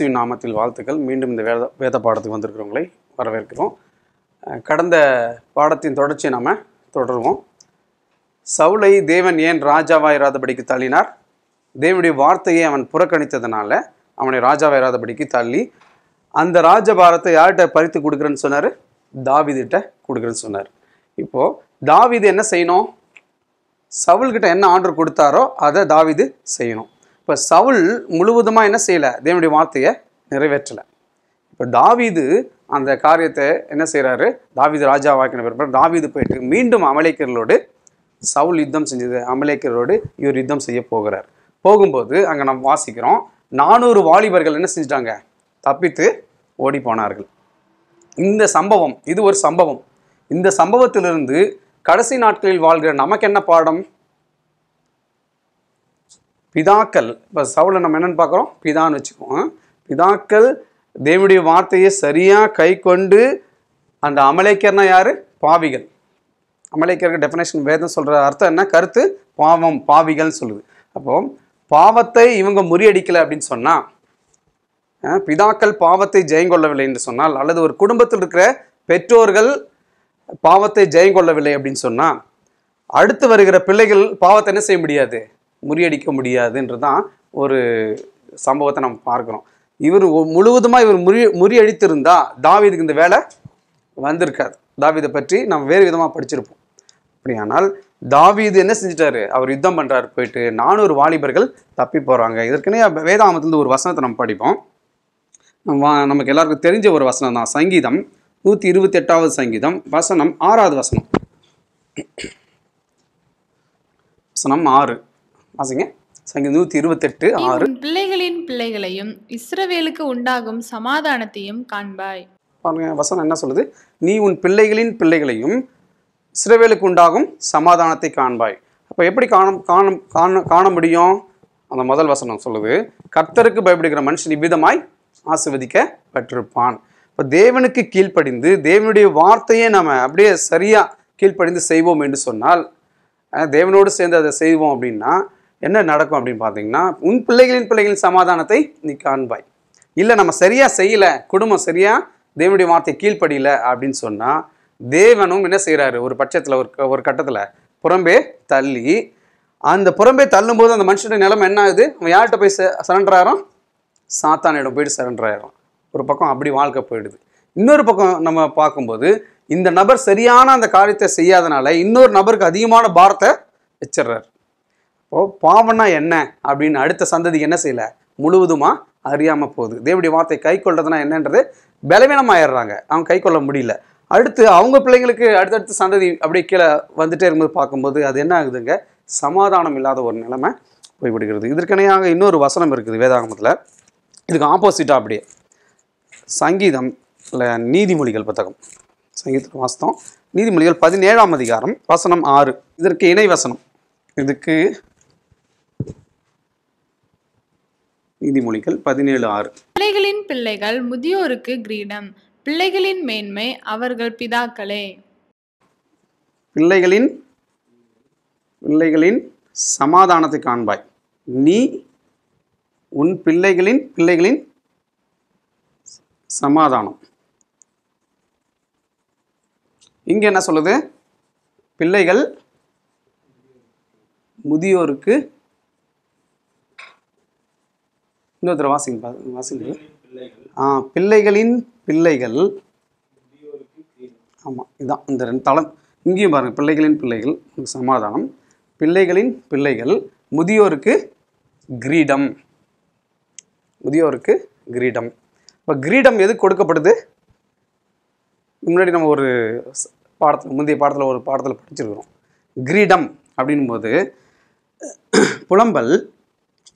இயேசுவின் நாமத்தில் வாழ்த்துக்கள் மீண்டும் இந்த வேத வேத பாடத்துக்கு வந்திருக்கிறவங்களை வரவேற்கிறோம் கடந்த பாடத்தின் தொடர்ச்சியை நாம் தொடருவோம் சவுளை தேவன் ஏன் இராதபடிக்கு தள்ளினார் தேவனுடைய வார்த்தையை அவன் புறக்கணித்ததுனால அவனை இராதபடிக்கு தள்ளி அந்த ராஜபாரத்தை யார்கிட்ட பறித்து கொடுக்குறேன்னு சொன்னார் தாவிதிட்ட கொடுக்குறேன்னு சொன்னார் இப்போது தாவிது என்ன செய்யணும் சவுல்கிட்ட என்ன ஆர்டர் கொடுத்தாரோ அதை தாவிது செய்யணும் இப்போ சவுல் முழுவதுமாக என்ன செய்யலை தேவனுடைய வார்த்தையை நிறைவேற்றலை இப்போ தாவீது அந்த காரியத்தை என்ன செய்கிறாரு தாவீது வாக்கின பிறப்பு தாவீது போயிட்டு மீண்டும் அமலேக்கர்களோடு சவுல் யுத்தம் செஞ்சது அமலேக்கரோடு இவர் யுத்தம் செய்ய போகிறார் போகும்போது அங்கே நம்ம வாசிக்கிறோம் நானூறு வாலிபர்கள் என்ன செஞ்சிட்டாங்க தப்பித்து ஓடி போனார்கள் இந்த சம்பவம் இது ஒரு சம்பவம் இந்த சம்பவத்திலிருந்து கடைசி நாட்களில் வாழ்கிற நமக்கு என்ன பாடம் பிதாக்கள் இப்போ சவுளை நம்ம என்னென்னு பார்க்குறோம் பிதான்னு வச்சுக்குவோம் பிதாக்கள் தேவனுடைய வார்த்தையை சரியாக கை கொண்டு அந்த அமலைக்கர்னா யார் பாவிகள் அமலைக்கருக்கு டெஃபினேஷன் வேதம் சொல்கிற அர்த்தம் என்ன கருத்து பாவம் பாவிகள்னு சொல்லுது அப்போ பாவத்தை இவங்க முறியடிக்கலை அப்படின்னு சொன்னால் பிதாக்கள் பாவத்தை ஜெயங்கொள்ளவில்லை என்று சொன்னால் அல்லது ஒரு குடும்பத்தில் இருக்கிற பெற்றோர்கள் பாவத்தை ஜெயங்கொள்ளவில்லை அப்படின்னு சொன்னால் அடுத்து வருகிற பிள்ளைகள் பாவத்தை என்ன செய்ய முடியாது முறியடிக்க முடியாதுன்றதான் ஒரு சம்பவத்தை நம்ம பார்க்குறோம் இவர் முழுவதுமாக இவர் முறி முறியடித்திருந்தா தாவீதுக்கு இந்த வேலை வந்திருக்காது தாவீதை பற்றி நம்ம வேறு விதமாக படிச்சிருப்போம் அப்படியானால் தாவீது என்ன செஞ்சிட்டாரு அவர் யுத்தம் பண்ணுறாரு போயிட்டு நானூறு வாலிபர்கள் தப்பி போகிறாங்க இதற்கனே வேதாமத்துலேருந்து ஒரு வசனத்தை நம்ம படிப்போம் நமக்கு எல்லாருக்கும் தெரிஞ்ச ஒரு வசனம் தான் சங்கீதம் நூற்றி இருபத்தி எட்டாவது சங்கீதம் வசனம் ஆறாவது வசனம் வசனம் ஆறு வாசிங்க நூத்தி இருபத்தெட்டு ஆறு பிள்ளைகளின் பிள்ளைகளையும் இஸ்ரவேலுக்கு உண்டாகும் சமாதானத்தையும் காண்பாய் பாருங்க வசனம் என்ன சொல்லுது நீ உன் பிள்ளைகளின் பிள்ளைகளையும் இஸ்ரவேலுக்கு உண்டாகும் சமாதானத்தை காண்பாய் அப்போ எப்படி காணும் காணும் காண காண முடியும் அந்த முதல் வசனம் சொல்லுது கர்த்தருக்கு பயப்படுகிற மனுஷன் இவ்விதமாய் பெற்றிருப்பான் இப்போ தேவனுக்கு கீழ்ப்படிந்து தேவனுடைய வார்த்தையை நம்ம அப்படியே சரியாக கீழ்ப்படிந்து செய்வோம் என்று சொன்னால் தேவனோடு சேர்ந்து அதை செய்வோம் அப்படின்னா என்ன நடக்கும் அப்படின்னு பார்த்தீங்கன்னா உன் பிள்ளைகளின் பிள்ளைகளின் சமாதானத்தை நீ காண்பாய் இல்லை நம்ம சரியாக செய்யலை குடும்பம் சரியாக தேவனுடைய வார்த்தை கீழ்ப்படியில அப்படின்னு சொன்னால் தேவனும் என்ன செய்கிறாரு ஒரு பட்சத்தில் ஒரு ஒரு கட்டத்தில் புறம்பே தள்ளி அந்த புறம்பே தள்ளும்போது அந்த மனுஷனுடைய நிலைமை என்ன ஆகுது அவன் யார்கிட்ட போய் சரண்டர் ஆகிறோம் சாத்தானிடம் போயிட்டு சரண்டர் ஆகிறோம் ஒரு பக்கம் அப்படி வாழ்க்கை போயிடுது இன்னொரு பக்கம் நம்ம பார்க்கும்போது இந்த நபர் சரியான அந்த காரியத்தை செய்யாதனால இன்னொரு நபருக்கு அதிகமான பாரத்தை வச்சிடுறாரு இப்போ பாவம்னா என்ன அப்படின்னு அடுத்த சந்ததி என்ன செய்யல முழுவதுமா அறியாமல் போகுது தேவடி வார்த்தை கை கொள்றதுனா என்னன்றது பலவீனமாயிடுறாங்க அவங்க கை கொள்ள முடியல அடுத்து அவங்க பிள்ளைங்களுக்கு அடுத்தடுத்த சந்ததி அப்படியே கீழே வந்துட்டே இருக்கும்போது பார்க்கும்போது அது என்ன ஆகுதுங்க சமாதானம் இல்லாத ஒரு நிலைமை போய்விடுகிறது இதற்கனையாக இன்னொரு வசனம் இருக்குது வேதாகமத்தில் இதுக்கு ஆப்போசிட்டாக அப்படியே சங்கீதம் இல்லை நீதிமொழிகள் புத்தகம் சங்கீதத்தில் வாஸ்தம் நீதிமொழிகள் பதினேழாம் அதிகாரம் வசனம் ஆறு இதற்கு இணை வசனம் இதுக்கு நீதிமொழிகள் பதினேழு ஆறு பிள்ளைகளின் பிள்ளைகள் முதியோருக்கு கிரீடம் பிள்ளைகளின் மேன்மை அவர்கள் பிதாக்களே பிள்ளைகளின் பிள்ளைகளின் சமாதானத்தை காண்பாய் நீ உன் பிள்ளைகளின் பிள்ளைகளின் சமாதானம் இங்கே என்ன சொல்லுது பிள்ளைகள் முதியோருக்கு இன்னொருத்தர் வாசிங்க வாசிங்க ஆ பிள்ளைகளின் பிள்ளைகள் ஆமாம் இதுதான் இந்த ரெண்டு தளம் இங்கேயும் பாருங்கள் பிள்ளைகளின் பிள்ளைகள் சமாதானம் பிள்ளைகளின் பிள்ளைகள் முதியோருக்கு கிரீடம் முதியோருக்கு கிரீடம் இப்போ கிரீடம் எது கொடுக்கப்படுது முன்னாடி நம்ம ஒரு பாடத்தில் முந்தைய பாடத்தில் ஒரு பாடத்தில் படிச்சிருக்கிறோம் கிரீடம் அப்படின்போது புலம்பல்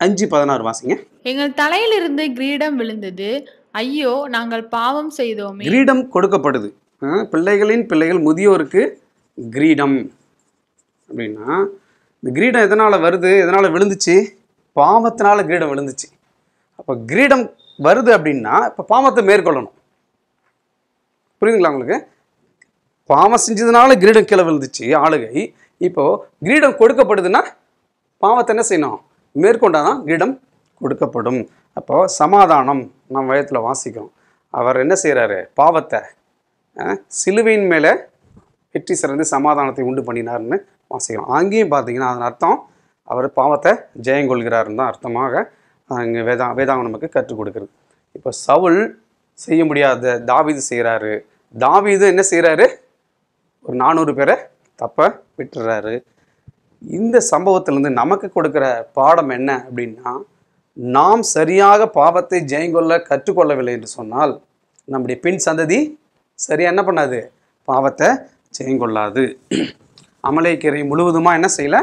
அஞ்சு பதினாறு வாசிங்க எங்கள் தலையிலிருந்து கிரீடம் விழுந்தது ஐயோ நாங்கள் பாவம் செய்தோம் கிரீடம் கொடுக்கப்படுது பிள்ளைகளின் பிள்ளைகள் முதியோருக்கு கிரீடம் அப்படின்னா இந்த கிரீடம் எதனால் வருது எதனால் விழுந்துச்சு பாவத்தினால கிரீடம் விழுந்துச்சு அப்போ கிரீடம் வருது அப்படின்னா இப்போ பாவத்தை மேற்கொள்ளணும் புரியுதுங்களா உங்களுக்கு பாவம் செஞ்சதுனால கிரீடம் கீழே விழுந்துச்சு ஆளுகை இப்போது கிரீடம் கொடுக்கப்படுதுன்னா பாவத்தை என்ன செய்யணும் தான் இடம் கொடுக்கப்படும் அப்போ சமாதானம் நம்ம வயத்தில் வாசிக்கிறோம் அவர் என்ன செய்கிறாரு பாவத்தை சிலுவையின் மேலே வெற்றி சிறந்து சமாதானத்தை உண்டு பண்ணினார்னு வாசிக்கிறோம் அங்கேயும் பார்த்தீங்கன்னா அதன் அர்த்தம் அவர் பாவத்தை ஜெயங்கொள்கிறாருன்னு தான் அர்த்தமாக அங்கே வேதா வேதாங்க நமக்கு கற்றுக் கொடுக்குறது இப்போ சவுல் செய்ய முடியாத தாவீது செய்கிறாரு தாவிது என்ன செய்கிறாரு ஒரு நானூறு பேரை தப்ப விட்டுறாரு இந்த சம்பவத்திலேருந்து நமக்கு கொடுக்குற பாடம் என்ன அப்படின்னா நாம் சரியாக பாவத்தை ஜெயங்கொள்ள கற்றுக்கொள்ளவில்லை என்று சொன்னால் நம்முடைய பின் சந்ததி சரியாக என்ன பண்ணாது பாவத்தை ஜெயங்கொள்ளாது அமலைக்கீரை முழுவதுமாக என்ன செய்யலை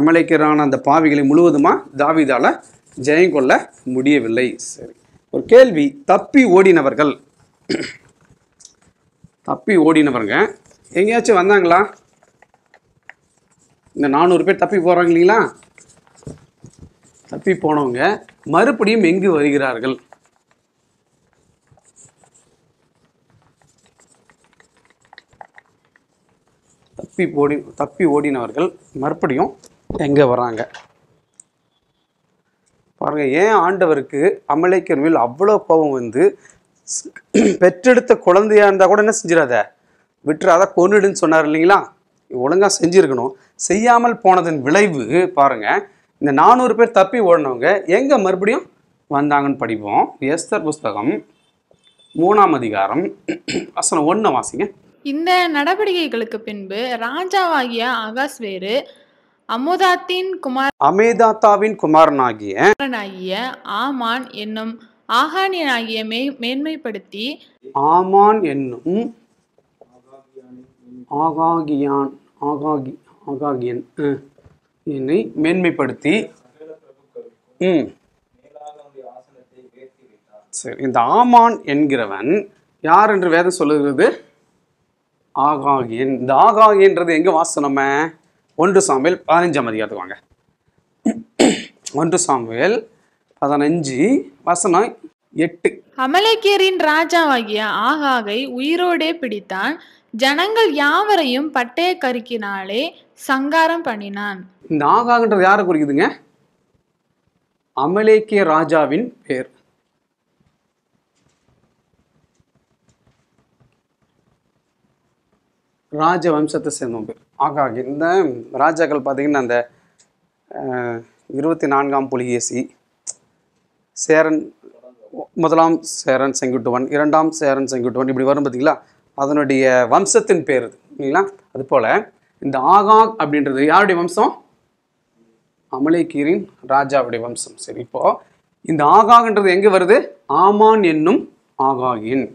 அமலைக்கீரான அந்த பாவிகளை முழுவதுமாக தாவிதால் ஜெயங்கொள்ள முடியவில்லை சரி ஒரு கேள்வி தப்பி ஓடினவர்கள் தப்பி ஓடினவருங்க எங்கேயாச்சும் வந்தாங்களா இந்த நானூறு பேர் தப்பி போகிறாங்க இல்லைங்களா தப்பி போனவங்க மறுபடியும் எங்கு வருகிறார்கள் தப்பி ஓடி தப்பி ஓடினவர்கள் மறுபடியும் எங்கே வராங்க பாருங்கள் ஏன் ஆண்டவருக்கு அமலைக்கர் மேல் அவ்வளோ கோபம் வந்து பெற்றெடுத்த குழந்தையாக இருந்தால் கூட என்ன செஞ்சிடாத விட்டுறாத கொன்னுடுன்னு சொன்னார் இல்லைங்களா ஒழுங்காக செஞ்சுருக்கணும் செய்யாமல் போனதன் விளைவு பாருங்க இந்த நானூறு பேர் தப்பி ஓடினவங்க எங்கே மறுபடியும் வந்தாங்கன்னு படிப்போம் எஸ்தர் புஸ்தகம் மூணாம் அதிகாரம் வசனம் ஒன்று வாசிங்க இந்த நடவடிக்கைகளுக்கு பின்பு ராஜாவாகிய ஆகாஷ் வேறு அமுதாத்தின் குமார் அமேதாத்தாவின் குமாரனாகிய ஆகிய ஆமான் என்னும் ஆகானியனாகிய மே மேன்மைப்படுத்தி ஆமான் என்னும் ஆகாகியான் ஆகாகி ஆகாகியன் என்னை மேன்மைப்படுத்தி ம் சரி இந்த ஆமான் என்கிறவன் யார் என்று வேதம் சொல்லுகிறது ஆகாகியன் இந்த ஆகாகியன்றது எங்கே வாசம் நம்ம ஒன்று சாமியல் பதினஞ்சாம் அதிகாரத்துக்கு வாங்க ஒன்று சாமியல் பதினஞ்சு வசனம் எட்டு அமலேக்கியரின் ராஜாவாகிய ஆகாகை உயிரோடே பிடித்தான் ஜனங்கள் யாவரையும் பட்டய கருக்கினாலே சங்காரம் பண்ணினான் இந்த ஆகாகன்றது யாரை குறிக்குதுங்க அமலேக்கிய ராஜாவின் பேர் ராஜ வம்சத்தை சேர்ந்தவங்க பேர் ஆகாகி இந்த ராஜாக்கள் பார்த்தீங்கன்னா அந்த இருபத்தி நான்காம் புலிகேசி சேரன் முதலாம் சேரன் செங்குட்டுவன் இரண்டாம் சேரன் செங்குட்டுவன் இப்படி வரும் பார்த்தீங்களா அதனுடைய வம்சத்தின் பேர் இல்லைங்களா அது போல இந்த ஆகா அப்படின்றது யாருடைய வம்சம் அமலைக்கீரின் ராஜாவுடைய வம்சம் சரி இப்போது இந்த ஆகாகன்றது எங்கே வருது ஆமான் என்னும் ஆகாயின்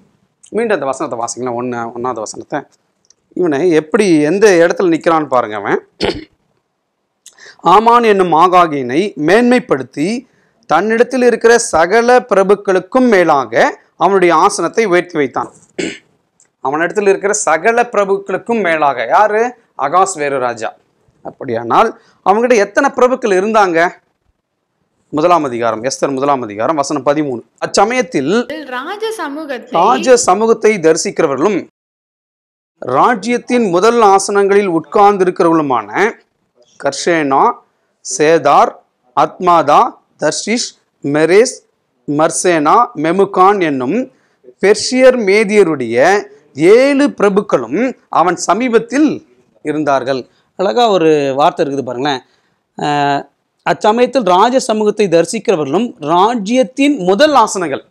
மீண்டும் அந்த வசனத்தை வாசிக்கலாம் ஒன்று ஒன்றாவது வசனத்தை இவனை எப்படி எந்த இடத்துல நிற்கிறான்னு பாருங்க அவன் ஆமான் என்னும் ஆகாகினை மேன்மைப்படுத்தி தன்னிடத்தில் இருக்கிற சகல பிரபுக்களுக்கும் மேலாக அவனுடைய ஆசனத்தை உயர்த்தி வைத்தான் அவனிடத்தில் இருக்கிற சகல பிரபுக்களுக்கும் மேலாக யாரு அகாஸ் வேறு ராஜா அப்படியானால் அவங்ககிட்ட எத்தனை பிரபுக்கள் இருந்தாங்க முதலாம் அதிகாரம் எஸ்தர் முதலாம் அதிகாரம் வசனம் பதிமூணு அச்சமயத்தில் ராஜ சமூகத்தை ராஜ சமூகத்தை தரிசிக்கிறவர்களும் ராஜ்யத்தின் முதல் ஆசனங்களில் உட்கார்ந்து இருக்கிறவர்களுமான கர்ஷேனா சேதார் அத்மாதா தர்ஷிஷ் மெரேஸ் மர்சேனா மெமுகான் என்னும் பெர்ஷியர் மேதியருடைய ஏழு பிரபுக்களும் அவன் சமீபத்தில் இருந்தார்கள் அழகாக ஒரு வார்த்தை இருக்குது பாருங்களேன் அச்சமயத்தில் ராஜ சமூகத்தை தரிசிக்கிறவர்களும் ராஜ்யத்தின் முதல் ஆசனங்கள்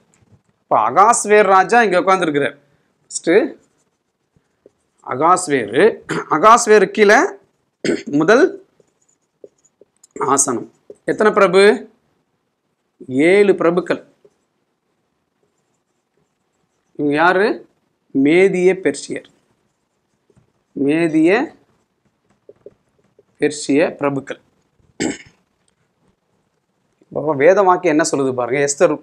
இப்போ அகாஸ்வேர் ராஜா இங்கே உட்காந்துருக்கிறார் ஃபஸ்ட்டு அகாஸ்வேரு அகாஸ்வேரு கீழே முதல் ஆசனம் எத்தனை பிரபு ஏழு பிரபுக்கள் இங்கே யாரு மேதிய பெர்சியர் மேதிய பெர்சிய பிரபுக்கள் வேதமாக்கி என்ன சொல்லுது பாருங்க எஸ்தர்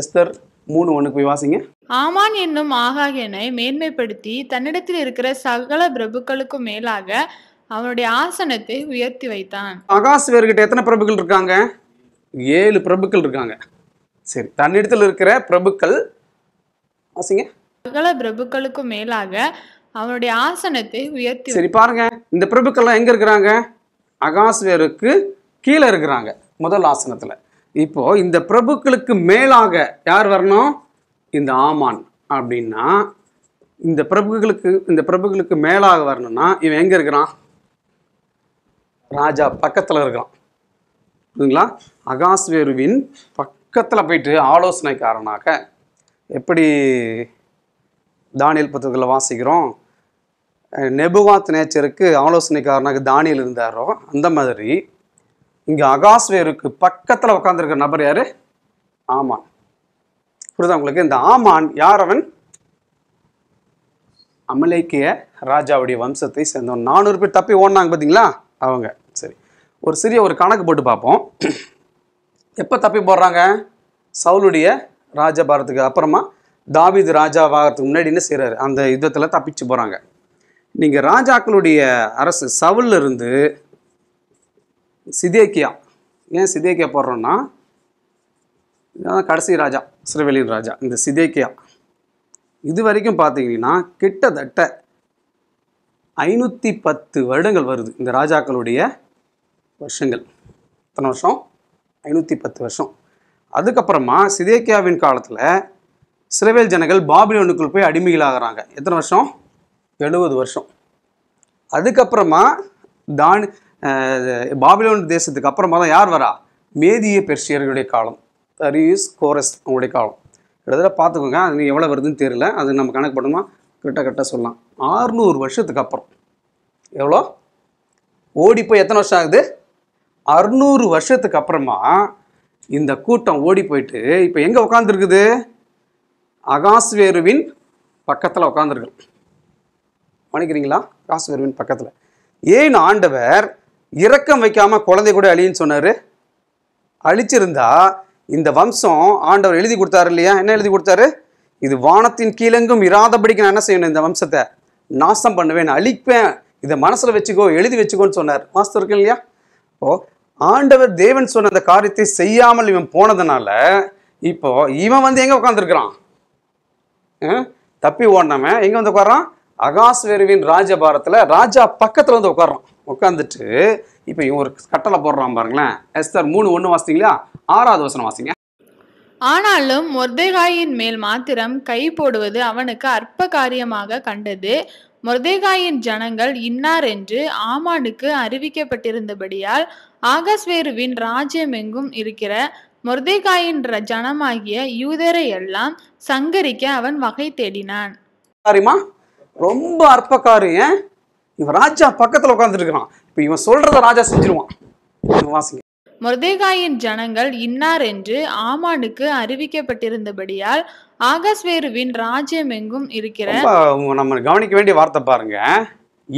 எஸ்தர் மூணு ஒண்ணுக்கு போய் வாசிங்க ஆமான் என்னும் ஆகாகனை மேன்மைப்படுத்தி தன்னிடத்தில் இருக்கிற சகல பிரபுக்களுக்கும் மேலாக அவனுடைய ஆசனத்தை உயர்த்தி வைத்தான் அகாசுவர்கிட்ட எத்தனை பிரபுக்கள் இருக்காங்க ஏழு பிரபுக்கள் இருக்காங்க சரி தன்னிடத்தில் இருக்கிற பிரபுக்கள் வாசிங்க சகல பிரபுக்களுக்கும் மேலாக அவனுடைய ஆசனத்தை உயர்த்தி சரி பாருங்க இந்த எல்லாம் எங்க இருக்கிறாங்க அகாஸ்வேருக்கு கீழே இருக்கிறாங்க முதல் ஆசனத்துல இப்போ இந்த பிரபுக்களுக்கு மேலாக யார் வரணும் இந்த ஆமான் அப்படின்னா இந்த பிரபுகளுக்கு இந்த பிரபுகளுக்கு மேலாக வரணும்னா இவன் எங்க இருக்கிறான் ராஜா பக்கத்துல இருக்கிறான் புரியுதுங்களா அகாஸ்வேருவின் பக்கத்தில் போயிட்டு ஆலோசனைக்காரனாக எப்படி தானியல் புத்தகத்தில் வாசிக்கிறோம் நெபுவாத் நேச்சருக்கு ஆலோசனைக்காரனாக தானியல் இருந்தாரோ அந்த மாதிரி இங்கே அகாஸ்வேருக்கு பக்கத்தில் உட்காந்துருக்க நபர் யார் ஆமான் புரிதா உங்களுக்கு இந்த ஆமான் யார் அவன் அமலேக்கிய ராஜாவுடைய வம்சத்தை சேர்ந்தவன் நானூறு பேர் தப்பி ஓடினாங்க பார்த்தீங்களா அவங்க சரி ஒரு சிறிய ஒரு கணக்கு போட்டு பார்ப்போம் எப்போ தப்பி போடுறாங்க சவுலுடைய ராஜபாரத்துக்கு அப்புறமா தாவிது ராஜாவாகிறதுக்கு முன்னாடி என்ன செய்கிறாரு அந்த யுத்தத்தில் தப்பிச்சு போகிறாங்க நீங்கள் ராஜாக்களுடைய அரசு சவுலில் இருந்து சிதேக்கியா ஏன் சிதேக்கியா போடுறோன்னா கடைசி ராஜா சிறுவெளியின் ராஜா இந்த சிதேக்கியா இது வரைக்கும் பார்த்தீங்கன்னா கிட்டத்தட்ட ஐநூற்றி பத்து வருடங்கள் வருது இந்த ராஜாக்களுடைய வருஷங்கள் இத்தனை வருஷம் ஐநூற்றி பத்து வருஷம் அதுக்கப்புறமா சிதேக்கியாவின் காலத்தில் சிறவேல் ஜனங்கள் பாபிலோனுக்குள் போய் அடிமைகளாகிறாங்க எத்தனை வருஷம் எழுபது வருஷம் அதுக்கப்புறமா தான் பாபிலோன் தேசத்துக்கு அப்புறமா தான் யார் வரா மேதிய பெர்ஷியர்களுடைய காலம் தரீஸ் கோரஸ் அவங்களுடைய காலம் கிட்டத்தட்ட பார்த்துக்கோங்க அது எவ்வளோ வருதுன்னு தெரியல அது நம்ம கணக்கு பண்ணுமா கரெக்டாக கரெக்டாக சொல்லலாம் ஆறுநூறு வருஷத்துக்கு அப்புறம் எவ்வளோ ஓடி போய் எத்தனை வருஷம் ஆகுது அறுநூறு வருஷத்துக்கு அப்புறமா இந்த கூட்டம் ஓடி போயிட்டு இப்போ எங்கே உட்காந்துருக்குது அகாஸ்வேருவின் பக்கத்தில் உட்காந்துருக்கு மன்னிக்கிறீங்களா அகாஸ்வேருவின் பக்கத்தில் ஏன் ஆண்டவர் இரக்கம் வைக்காமல் குழந்தை கூட அழின்னு சொன்னார் அழிச்சிருந்தா இந்த வம்சம் ஆண்டவர் எழுதி கொடுத்தாரு இல்லையா என்ன எழுதி கொடுத்தாரு இது வானத்தின் கீழெங்கும் இராதபடிக்கு நான் என்ன செய்யணும் இந்த வம்சத்தை நாசம் பண்ணுவேன் அழிப்பேன் இதை மனசில் வச்சுக்கோ எழுதி வச்சுக்கோன்னு சொன்னார் மாஸ்டர் இருக்கு இல்லையா ஓ ஆண்டவர் தேவன் சொன்ன அந்த காரியத்தை செய்யாமல் இவன் போனதுனால இப்போ இவன் வந்து எங்கே உட்காந்துருக்கிறான் தப்பி ஓடாம எங்கே வந்து உட்காரான் அகாஸ்வேருவின் ராஜபாரத்தில் ராஜா பக்கத்தில் வந்து உட்காரோம் உட்காந்துட்டு இப்போ இவன் ஒரு கட்டளை போடுறான் பாருங்களேன் எஸ்தர் மூணு ஒன்று வாசிங்களா ஆறாவது வசனம் வாசிங்க ஆனாலும் மொர்தேகாயின் மேல் மாத்திரம் கை போடுவது அவனுக்கு அற்ப காரியமாக கண்டது மொர்தேகாயின் ஜனங்கள் இன்னார் என்று ஆமானுக்கு அறிவிக்கப்பட்டிருந்தபடியால் ஆகாஸ்வேருவின் எங்கும் இருக்கிற மொர்தேகாயின் ஜனமாகிய யூதரை எல்லாம் சங்கரிக்க அவன் வகை தேடினான் ரொம்ப அற்பக்காரு இவன் ராஜா பக்கத்துல உட்காந்துருக்கான் இப்ப இவன் சொல்றத ராஜா செஞ்சிருவான் வாசிங்க மொர்தேகாயின் ஜனங்கள் இன்னார் என்று ஆமானுக்கு அறிவிக்கப்பட்டிருந்தபடியால் ஆகஸ்வேருவின் ராஜ்யம் எங்கும் இருக்கிற நம்ம கவனிக்க வேண்டிய வார்த்தை பாருங்க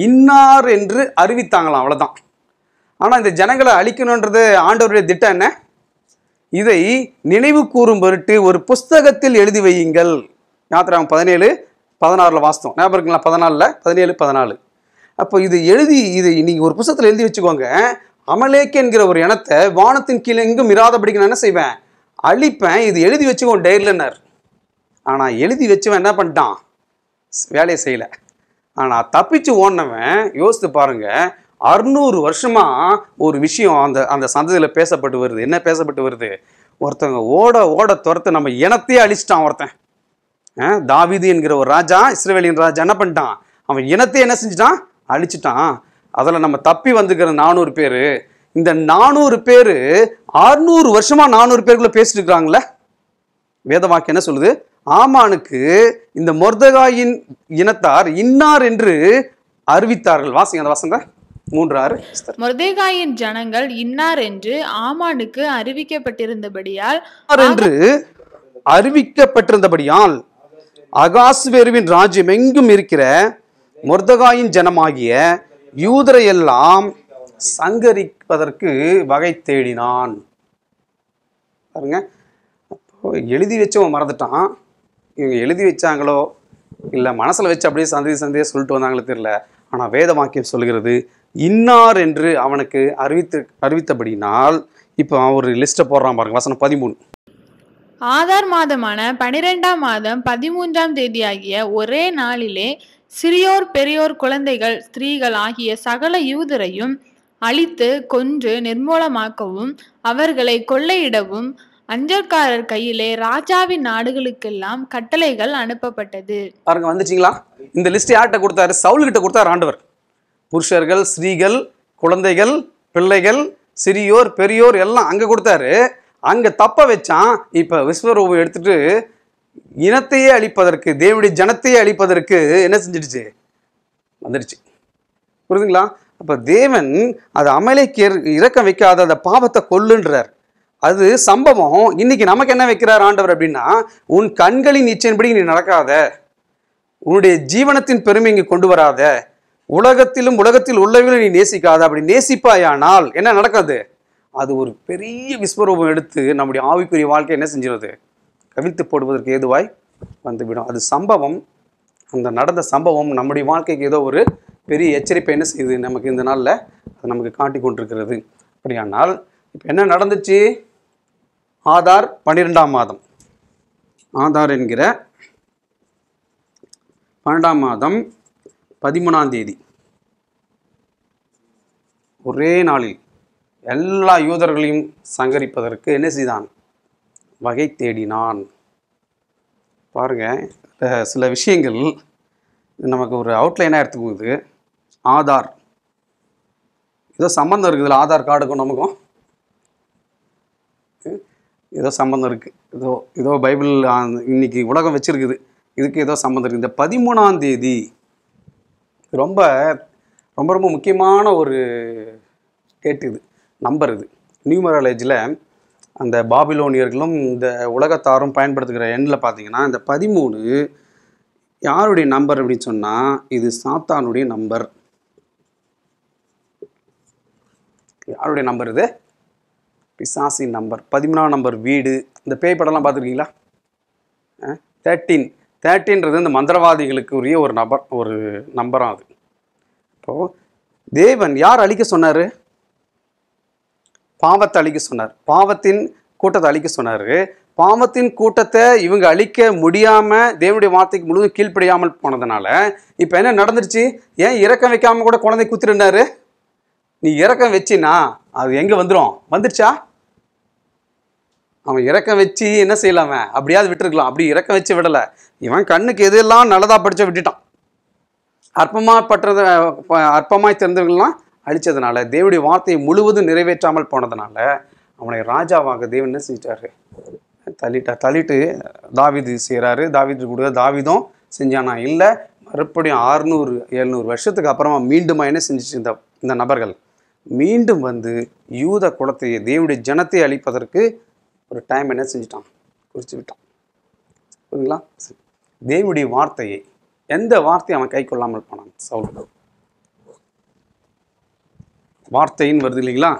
இன்னார் என்று அறிவித்தாங்களாம் அவ்வளவுதான் ஆனா இந்த ஜனங்களை அழிக்கணுன்றது ஆண்டவருடைய திட்டம் என்ன இதை நினைவு கூறும் பொருட்டு ஒரு புஸ்தகத்தில் எழுதி வையுங்கள் யாத்திராம் பதினேழு பதினாறில் வாஸ்தவம் ஞாபகம் இருக்குங்களா பதினாலில் பதினேழு பதினாலு அப்போ இது எழுதி இதை நீங்கள் ஒரு புஸ்தகத்தில் எழுதி வச்சுக்கோங்க அமலேக்கு என்கிற ஒரு இனத்தை வானத்தின் கீழே எங்கும் இராதபடிக்கு நான் என்ன செய்வேன் அழிப்பேன் இது எழுதி வச்சுக்கோ டெய்லனர் ஆனால் எழுதி வச்சவன் என்ன பண்ணிட்டான் வேலையை செய்யலை ஆனால் தப்பிச்சு ஓடினவன் யோசித்து பாருங்கள் அறுநூறு வருஷமா ஒரு விஷயம் அந்த அந்த சந்ததியில் பேசப்பட்டு வருது என்ன பேசப்பட்டு வருது ஒருத்தங்க ஓட ஓட துரத்து நம்ம இனத்தையே அழிச்சிட்டான் ஒருத்தன் தாவிது என்கிற ஒரு ராஜா இஸ்ரேவேலியின் ராஜா என்ன பண்ணிட்டான் அவன் இனத்தையே என்ன செஞ்சிட்டான் அழிச்சிட்டான் அதில் நம்ம தப்பி வந்துக்கிற நானூறு பேர் இந்த நானூறு பேர் அறுநூறு வருஷமாக நானூறு பேருக்குள்ளே பேசிட்டு இருக்கிறாங்களே வேத என்ன சொல்லுது ஆமானுக்கு இந்த மொர்தகாயின் இனத்தார் இன்னார் என்று அறிவித்தார்கள் வாசிங்க அந்த வாசங்க மூன்றாறு மொர்தேகாயின் ஜனங்கள் இன்னார் என்று ஆமானுக்கு அறிவிக்கப்பட்டிருந்தபடியால் என்று அறிவிக்கப்பட்டிருந்தபடியால் அகாஸ்வேருவின் ராஜ்யம் எங்கும் இருக்கிற மொர்தகாயின் ஜனமாகிய யூதரையெல்லாம் சங்கரிப்பதற்கு வகை தேடினான் பாருங்க அப்போ எழுதி வச்சவன் மறந்துட்டான் இவங்க எழுதி வச்சாங்களோ இல்லை மனசில் வச்சு அப்படியே சந்தேக சந்தையை சொல்லிட்டு வந்தாங்களே தெரியல ஆனால் வேத வாக்கியம் சொல்கிறது இன்னார் என்று அவனுக்கு அறிவித்து அறிவித்தபடினால் இப்போ அவன் ஒரு லிஸ்ட்டை போடுறான் பாருங்க வசனம் பதிமூணு ஆதார் மாதமான பனிரெண்டாம் மாதம் பதிமூன்றாம் தேதியாகிய ஒரே நாளிலே சிறியோர் பெரியோர் குழந்தைகள் ஸ்திரீகள் ஆகிய சகல யூதரையும் அழித்து கொன்று நிர்மூலமாக்கவும் அவர்களை கொள்ளையிடவும் அஞ்சல்காரர் கையிலே ராஜாவின் நாடுகளுக்கெல்லாம் கட்டளைகள் அனுப்பப்பட்டது பாருங்க வந்துச்சிங்களா இந்த லிஸ்ட் யார்கிட்ட கொடுத்தாரு சவுல் கிட்ட கொடுத்தாரு ஆண்டவர் புருஷர்கள் ஸ்திரீகள் குழந்தைகள் பிள்ளைகள் சிறியோர் பெரியோர் எல்லாம் அங்கே கொடுத்தாரு அங்கே தப்ப வச்சான் இப்போ விஸ்வரூபம் எடுத்துட்டு இனத்தையே அழிப்பதற்கு தேவடி ஜனத்தையே அழிப்பதற்கு என்ன செஞ்சிடுச்சு வந்துடுச்சு புரிதுங்களா அப்போ தேவன் அது அமலைக்கு இறக்கம் வைக்காத அந்த பாவத்தை கொல்லுன்றார் அது சம்பவம் இன்னைக்கு நமக்கு என்ன வைக்கிறார் ஆண்டவர் அப்படின்னா உன் கண்களின் இச்சையின்படி நீ நடக்காத உன்னுடைய ஜீவனத்தின் பெருமை இங்கே கொண்டு வராத உலகத்திலும் உலகத்தில் உள்ளவர்களும் நீ நேசிக்காத அப்படி நேசிப்பாயானால் என்ன நடக்காது அது ஒரு பெரிய விஸ்வரூபம் எடுத்து நம்முடைய ஆவிக்குரிய வாழ்க்கை என்ன செஞ்சிருது கவிழ்த்து போடுவதற்கு ஏதுவாய் வந்துவிடும் அது சம்பவம் அந்த நடந்த சம்பவம் நம்முடைய வாழ்க்கைக்கு ஏதோ ஒரு பெரிய எச்சரிப்பை என்ன செய்யுது நமக்கு இந்த நாளில் அது நமக்கு காட்டி கொண்டிருக்கிறது அப்படியானால் இப்போ என்ன நடந்துச்சு ஆதார் பன்னிரெண்டாம் மாதம் ஆதார் என்கிற பன்னெண்டாம் மாதம் பதிமூணாம் தேதி ஒரே நாளில் எல்லா யூதர்களையும் சங்கரிப்பதற்கு என்ன செய்தான் வகை தேடினான் பாருங்கள் சில விஷயங்கள் நமக்கு ஒரு அவுட்லைனாக எடுத்துக்குது ஆதார் ஏதோ சம்மந்தம் இருக்குதுல்ல ஆதார் கார்டுக்கும் நமக்கும் ஏதோ சம்மந்தம் இருக்குது ஏதோ ஏதோ பைபிள் இன்னைக்கு உலகம் வச்சுருக்குது இதுக்கு ஏதோ சம்மந்தம் இருக்குது இந்த பதிமூணாம் தேதி ரொம்ப ரொம்ப ரொம்ப முக்கியமான ஒரு டேட் இது நம்பர் இது நியூமராலஜியில் அந்த பாபிலோனியர்களும் இந்த உலகத்தாரும் பயன்படுத்துகிற எண்ணில் பார்த்தீங்கன்னா இந்த பதிமூணு யாருடைய நம்பர் அப்படின்னு சொன்னால் இது சாத்தானுடைய நம்பர் யாருடைய நம்பர் இது பிசாசி நம்பர் பதிமூணாம் நம்பர் வீடு இந்த பேய் படம்லாம் பார்த்துருக்கீங்களா தேர்ட்டீன் தேர்ட்டின்றது இந்த மந்திரவாதிகளுக்கு உரிய ஒரு நபர் ஒரு நம்பராக அது இப்போது தேவன் யார் அழிக்க சொன்னார் பாவத்தை அழிக்க சொன்னார் பாவத்தின் கூட்டத்தை அழிக்க சொன்னார் பாவத்தின் கூட்டத்தை இவங்க அழிக்க முடியாமல் தேவனுடைய வார்த்தைக்கு முழுவதும் கீழ்ப்படியாமல் போனதுனால இப்போ என்ன நடந்துருச்சு ஏன் இறக்கம் வைக்காமல் கூட குழந்தை குத்துருந்தாரு நீ இறக்கம் வச்சினா அது எங்கே வந்துடும் வந்துருச்சா அவன் இறக்க வச்சு என்ன செய்யலாமே அப்படியாவது விட்டுருக்கலாம் அப்படி இறக்க வச்சு விடலை இவன் கண்ணுக்கு எதெல்லாம் நல்லதாக படித்த விட்டுட்டான் அற்பமாக பட்டுறத அற்பமாய் திறந்தவர்கள்லாம் அழித்ததுனால தேவடைய வார்த்தையை முழுவதும் நிறைவேற்றாமல் போனதுனால அவனை ராஜாவாக தேவன் செஞ்சிட்டாரு தள்ளிட்டா தள்ளிட்டு தாவிது செய்கிறாரு தாவிது கொடுக்க தாவிதும் செஞ்சானா இல்லை மறுபடியும் ஆறுநூறு எழுநூறு வருஷத்துக்கு அப்புறமா மீண்டும் என்ன செஞ்சிச்சு இந்த இந்த நபர்கள் மீண்டும் வந்து யூத குலத்தையே தேவடைய ஜனத்தை அழிப்பதற்கு ஒரு டைம் என்ன செஞ்சிட்டான் குறித்து விட்டான் புரியுங்களா தேவனுடைய வார்த்தையை எந்த வார்த்தையை அவன் கை கொள்ளாமல் போனான் சவுல் வார்த்தைன்னு வருது இல்லைங்களா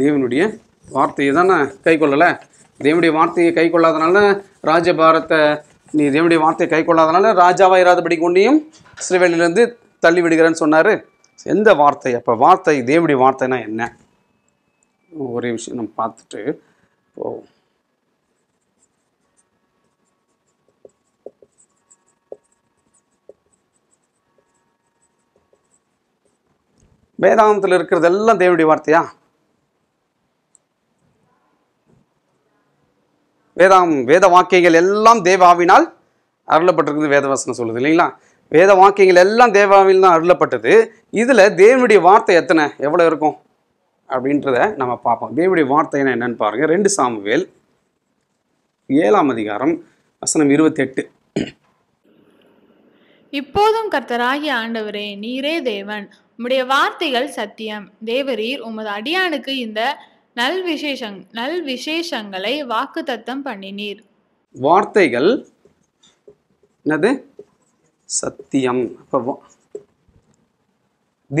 தேவனுடைய வார்த்தையை தானே கை கொள்ளலை தேவனுடைய வார்த்தையை கை கொள்ளாதனால ராஜபாரத்தை நீ தேவனுடைய வார்த்தையை கை கொள்ளாதனால இராதபடி கொண்டையும் சிறுவேலிலிருந்து தள்ளி விடுகிறேன்னு சொன்னார் எந்த வார்த்தை அப்போ வார்த்தை தேவடி வார்த்தைனா என்ன ஒரே விஷயம் நம்ம பார்த்துட்டு இப்போது வேதாந்தத்தில் இருக்கிறதெல்லாம் தேவடி வார்த்தையா வேதாம் வேத வாக்கியங்கள் எல்லாம் தேவாவினால் அருளப்பட்டிருக்குது வேதவசனம் சொல்லுது இல்லைங்களா வேத வாக்கியங்கள் எல்லாம் தேவாவில் தான் அருளப்பட்டது இதில் தேவனுடைய வார்த்தை எத்தனை எவ்வளோ இருக்கும் அப்படின்றத நம்ம பார்ப்போம் தேவனுடைய வார்த்தை என்னன்னு பாருங்கள் ரெண்டு சாமுவேல் ஏழாம் அதிகாரம் வசனம் இருபத்தெட்டு இப்போதும் கர்த்தராகிய ஆண்டவரே நீரே தேவன் உம்முடைய வார்த்தைகள் சத்தியம் தேவரீர் உமது அடியானுக்கு இந்த நல் விசேஷங் நல் விசேஷங்களை வாக்கு தத்தம் பண்ணினீர் வார்த்தைகள் என்னது சத்தியம் அப்போ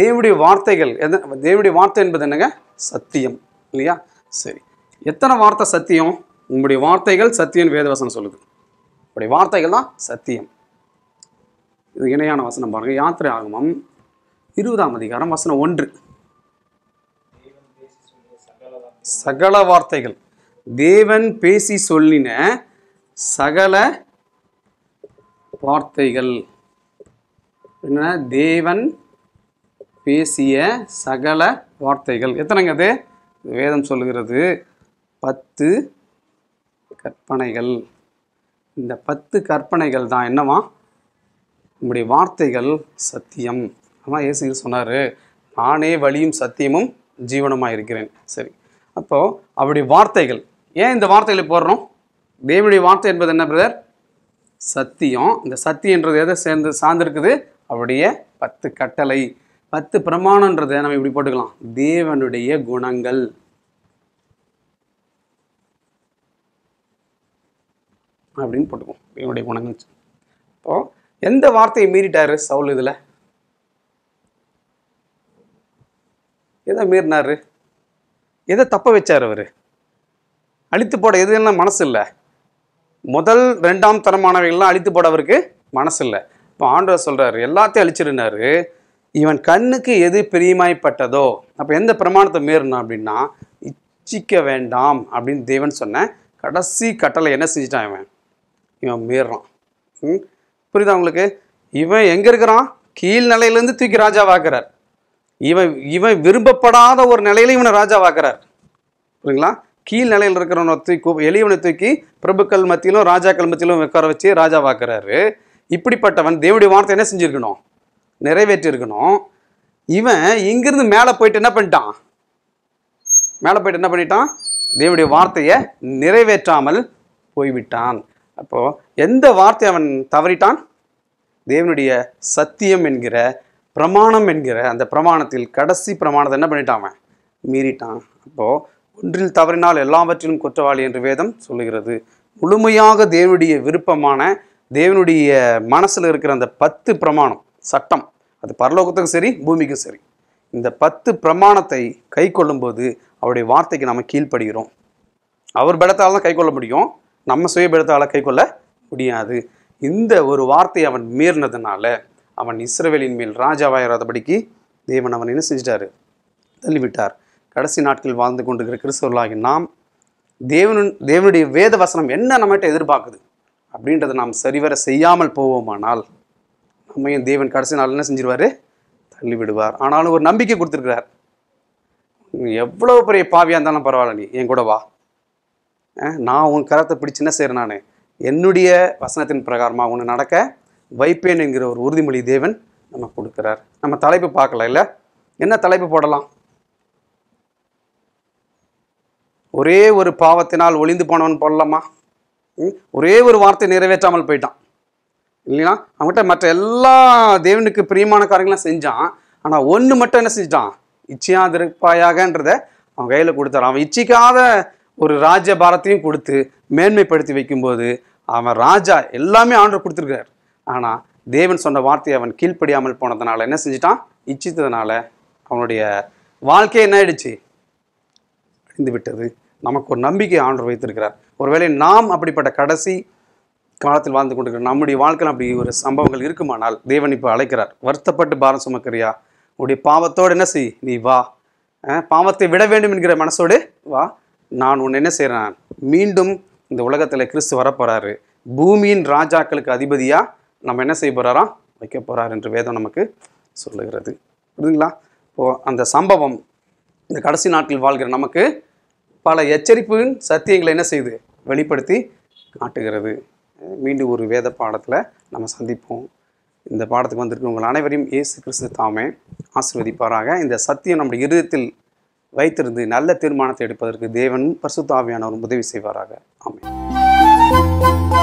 தேவடைய வார்த்தைகள் எந்த தேவடைய வார்த்தை என்பது என்னங்க சத்தியம் இல்லையா சரி எத்தனை வார்த்தை சத்தியம் உங்களுடைய வார்த்தைகள் சத்தியம் வேதவசனம் சொல்லுது உங்களுடைய வார்த்தைகள் தான் சத்தியம் இது இணையான வசனம் பாருங்க யாத்திரை ஆகமம் இருபதாம் அதிகாரம் வசனம் ஒன்று சகல வார்த்தைகள் தேவன் பேசி சொல்லின சகல வார்த்தைகள் என்னென்னா தேவன் பேசிய சகல வார்த்தைகள் எத்தனைங்க அது வேதம் சொல்லுகிறது பத்து கற்பனைகள் இந்த பத்து கற்பனைகள் தான் என்னவா நம்முடைய வார்த்தைகள் சத்தியம் ஆனால் இயேசு சொன்னார் நானே வழியும் சத்தியமும் ஜீவனமாக இருக்கிறேன் சரி அப்போது அவருடைய வார்த்தைகள் ஏன் இந்த வார்த்தைகளை போடுறோம் தேவனுடைய வார்த்தை என்பது என்ன பிரதர் சத்தியம் இந்த சத்தியன்றது எதை சேர்ந்து சார்ந்திருக்குது அவருடைய பத்து கட்டளை பத்து பிரமாணன்றத நம்ம இப்படி போட்டுக்கலாம் தேவனுடைய குணங்கள் அப்படின்னு போட்டுக்கோம் என்னுடைய குணங்கள் இப்போ எந்த வார்த்தையை மீறிட்டாரு சவுல் இதில் எதை மீறினாரு எதை தப்ப வச்சார் அவர் அழித்து போட எது என்ன மனசு இல்லை முதல் ரெண்டாம் தரமானவைகள்லாம் அழித்து போட அவருக்கு மனசு இல்லை இப்போ ஆண்டவர் சொல்கிறாரு எல்லாத்தையும் அழிச்சிருந்தாரு இவன் கண்ணுக்கு எது பிரியமாய்ப்பட்டதோ அப்போ எந்த பிரமாணத்தை மீறினா அப்படின்னா இச்சிக்க வேண்டாம் அப்படின்னு தேவன் சொன்னேன் கடைசி கட்டளை என்ன செஞ்சிட்டான் இவன் இவன் மீறான் புரியுதா உங்களுக்கு இவன் எங்கே இருக்கிறான் கீழ் நிலையிலேருந்து தூக்கி ராஜாவாக்குறார் இவன் இவன் விரும்பப்படாத ஒரு நிலையில இவனை ராஜாவாக்குறார் புரியுங்களா கீழ் நிலையில் இருக்கிறவனை தூக்கி எளியவனை தூக்கி பிரபுக்கள் மத்தியிலும் ராஜாக்கள் மத்தியிலும் உட்கார வச்சு ராஜாவாக்குறாரு இப்படிப்பட்டவன் தேவடைய வார்த்தை என்ன செஞ்சுருக்கணும் நிறைவேற்றிருக்கணும் இவன் இங்கிருந்து மேலே போயிட்டு என்ன பண்ணிட்டான் மேலே போயிட்டு என்ன பண்ணிட்டான் தேவனுடைய வார்த்தையை நிறைவேற்றாமல் போய்விட்டான் அப்போது எந்த வார்த்தை அவன் தவறிட்டான் தேவனுடைய சத்தியம் என்கிற பிரமாணம் என்கிற அந்த பிரமாணத்தில் கடைசி பிரமாணத்தை என்ன பண்ணிட்டான் அவன் மீறிட்டான் அப்போது ஒன்றில் தவறினால் எல்லாவற்றிலும் குற்றவாளி என்று வேதம் சொல்லுகிறது முழுமையாக தேவனுடைய விருப்பமான தேவனுடைய மனசில் இருக்கிற அந்த பத்து பிரமாணம் சட்டம் அது பரலோகத்துக்கும் சரி பூமிக்கும் சரி இந்த பத்து பிரமாணத்தை கை கொள்ளும்போது அவருடைய வார்த்தைக்கு நம்ம கீழ்ப்படுகிறோம் அவர் பலத்தால் தான் கை கொள்ள முடியும் நம்ம சுய பலத்தால் கை கொள்ள முடியாது இந்த ஒரு வார்த்தையை அவன் மீறினதுனால அவன் இஸ்ரவேலின் மேல் ராஜாவாயிராதபடிக்கு தேவன் அவன் என்ன செஞ்சிட்டாரு தள்ளிவிட்டார் கடைசி நாட்களில் வாழ்ந்து கொண்டிருக்கிற கிறிஸ்தவர்களாகி நாம் தேவனு தேவனுடைய வேத வசனம் என்ன நம்மகிட்ட எதிர்பார்க்குது அப்படின்றத நாம் சரிவர செய்யாமல் போவோமானால் நம்மையும் தேவன் கடைசி நாள் என்ன செஞ்சிருவார் தள்ளிவிடுவார் ஆனாலும் ஒரு நம்பிக்கை கொடுத்துருக்கிறார் எவ்வளோ பெரிய பாவியாக இருந்தாலும் பரவாயில்ல நீ என் கூட வா நான் உன் கரத்தை பிடிச்சு என்ன செய்கிறேன் நான் என்னுடைய வசனத்தின் பிரகாரமாக ஒன்று நடக்க வைப்பேன் என்கிற ஒரு உறுதிமொழி தேவன் நம்ம கொடுக்குறார் நம்ம தலைப்பு பார்க்கல இல்லை என்ன தலைப்பு போடலாம் ஒரே ஒரு பாவத்தினால் ஒளிந்து போனவன் போடலாமா ஒரே ஒரு வார்த்தை நிறைவேற்றாமல் போயிட்டான் இல்லைன்னா அவங்ககிட்ட மற்ற எல்லா தேவனுக்கு பிரியமான காரியங்களாம் செஞ்சான் ஆனால் ஒன்று மட்டும் என்ன செஞ்சிட்டான் இச்சையாதிருப்பாயாகன்றத அவன் கையில் கொடுத்தார் அவன் இச்சிக்காத ஒரு ராஜ்ய பாரத்தையும் கொடுத்து மேன்மைப்படுத்தி வைக்கும்போது அவன் ராஜா எல்லாமே ஆண்டர் கொடுத்துருக்கார் ஆனால் தேவன் சொன்ன வார்த்தையை அவன் கீழ்ப்படியாமல் போனதுனால என்ன செஞ்சிட்டான் இச்சித்ததுனால அவனுடைய வாழ்க்கை என்ன ஆயிடுச்சு அழிந்து விட்டது நமக்கு ஒரு நம்பிக்கை ஆண்டர் வைத்திருக்கிறார் ஒருவேளை நாம் அப்படிப்பட்ட கடைசி காலத்தில் வாழ்ந்து கொண்டிருக்கிறோம் நம்முடைய வாழ்க்கையில் அப்படி ஒரு சம்பவங்கள் இருக்குமானால் தேவன் இப்போ அழைக்கிறார் வருத்தப்பட்டு பாரம் சுமக்கிறியா உடைய பாவத்தோடு என்ன செய் நீ வா பாவத்தை விட வேண்டும் என்கிற மனசோடு வா நான் உன்னை என்ன செய்கிறேன் மீண்டும் இந்த உலகத்தில் கிறிஸ்து வரப்போகிறாரு பூமியின் ராஜாக்களுக்கு அதிபதியாக நம்ம என்ன செய்ய போகிறாராம் வைக்க போகிறார் என்று வேதம் நமக்கு சொல்லுகிறது புரியுதுங்களா இப்போது அந்த சம்பவம் இந்த கடைசி நாட்டில் வாழ்கிற நமக்கு பல எச்சரிப்பு சத்தியங்களை என்ன செய்யுது வெளிப்படுத்தி காட்டுகிறது மீண்டும் ஒரு வேத பாடத்தில் நம்ம சந்திப்போம் இந்த பாடத்துக்கு வந்திருக்க உங்கள் அனைவரையும் இயேசு கிறிஸ்து தாமே ஆசிர்வதிப்பாராக இந்த சத்தியம் நம்முடைய இருதயத்தில் வைத்திருந்து நல்ல தீர்மானத்தை எடுப்பதற்கு தேவன் பரிசுத்தாவியானவரும் உதவி செய்வாராக ஆமாம்